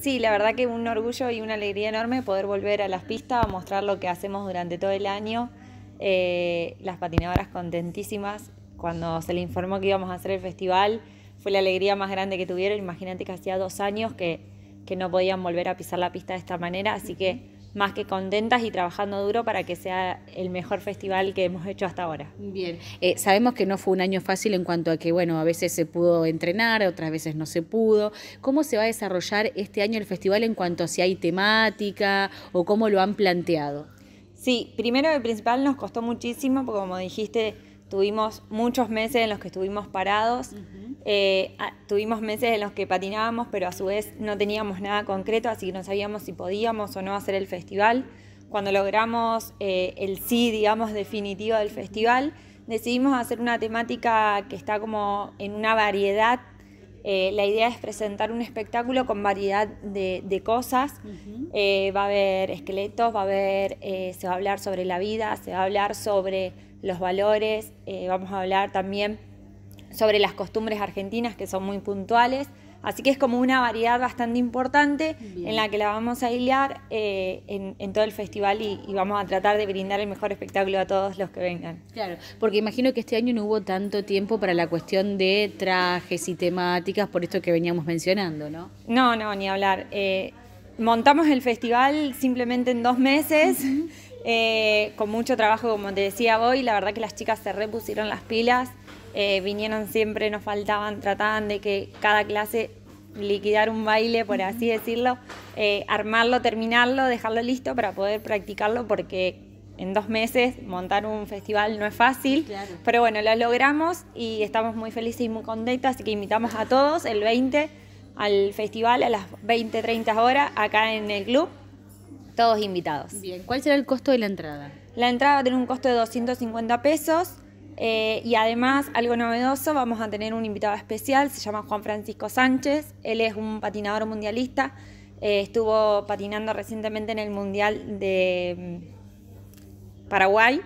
Sí, la verdad que un orgullo y una alegría enorme poder volver a las pistas, a mostrar lo que hacemos durante todo el año. Eh, las patinadoras contentísimas cuando se le informó que íbamos a hacer el festival. Fue la alegría más grande que tuvieron. Imagínate que hacía dos años que, que no podían volver a pisar la pista de esta manera. Así que más que contentas y trabajando duro para que sea el mejor festival que hemos hecho hasta ahora. Bien, eh, sabemos que no fue un año fácil en cuanto a que, bueno, a veces se pudo entrenar, otras veces no se pudo. ¿Cómo se va a desarrollar este año el festival en cuanto a si hay temática o cómo lo han planteado? Sí, primero el principal nos costó muchísimo, porque como dijiste, Tuvimos muchos meses en los que estuvimos parados, eh, tuvimos meses en los que patinábamos, pero a su vez no teníamos nada concreto, así que no sabíamos si podíamos o no hacer el festival. Cuando logramos eh, el sí, digamos, definitivo del festival, decidimos hacer una temática que está como en una variedad eh, la idea es presentar un espectáculo con variedad de, cosas. Eh, va a haber esqueletos, va a haber, eh, se va a hablar sobre la vida, se va a hablar sobre los valores, vamos a hablar también sobre las costumbres argentinas que son muy puntuales. Así que es como una variedad bastante importante en la que la vamos a hilar eh, en, todo el festival y, vamos a tratar de brindar el mejor espectáculo a todos los que vengan. Claro, porque imagino que este año no hubo tanto tiempo para la cuestión de trajes y temáticas, por esto que veníamos mencionando, ¿no? No, no, ni hablar. Eh, montamos el festival simplemente en dos meses. Eh, con mucho trabajo, como te decía hoy, la verdad que las chicas se repusieron las pilas, eh, vinieron siempre, nos faltaban, trataban de que cada clase liquidar un baile, por así decirlo, eh, armarlo, terminarlo, dejarlo listo para poder practicarlo porque en dos meses montar un festival no es fácil, pero bueno, lo logramos y estamos muy felices y muy contentas, así que invitamos a todos el 20 al festival a las 20-30 horas acá en el club. Todos invitados. Bien, ¿cuál será el costo de la entrada? La entrada va a tener un costo de 250 pesos. Eh, y además, algo novedoso, vamos a tener un invitado especial, se llama Juan Francisco Sánchez, él es un patinador mundialista, eh, estuvo patinando recientemente en el Mundial de Paraguay.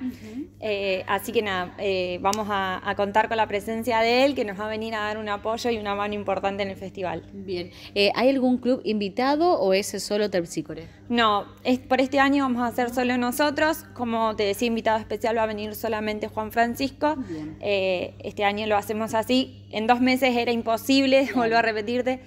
Eh, así que nada, eh, vamos a, contar con la presencia de él, que nos va a venir a dar un apoyo y una mano importante en el festival. Bien. Eh, ¿Hay algún club invitado o es solo Terpsícore? No, es, por este año vamos a hacer solo nosotros. Como te decía, invitado especial va a venir solamente Juan Francisco. este año lo hacemos así. En dos meses era imposible, vuelvo a repetirte,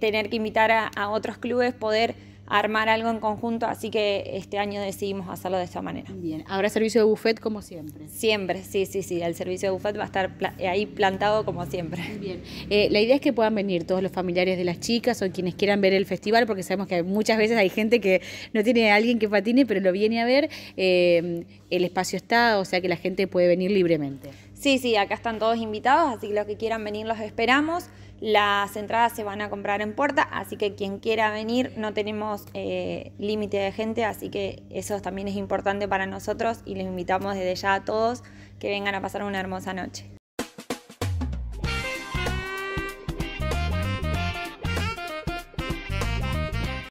tener que invitar a, a otros clubes, poder armar algo en conjunto, así que este año decidimos hacerlo de esta manera. Bien, habrá servicio de buffet como siempre. Siempre, sí, sí, sí, el servicio de buffet va a estar ahí plantado como siempre. Bien, eh, la idea es que puedan venir todos los familiares de las chicas o quienes quieran ver el festival, porque sabemos que muchas veces hay gente que no tiene a alguien que patine, pero lo viene a ver, eh, el espacio está, o sea que la gente puede venir libremente. Sí, sí, acá están todos invitados, así que los que quieran venir los esperamos. Las entradas se van a comprar en puerta, así que quien quiera venir, no tenemos eh, límite de gente, así que eso también es importante para nosotros y les invitamos desde ya a todos que vengan a pasar una hermosa noche.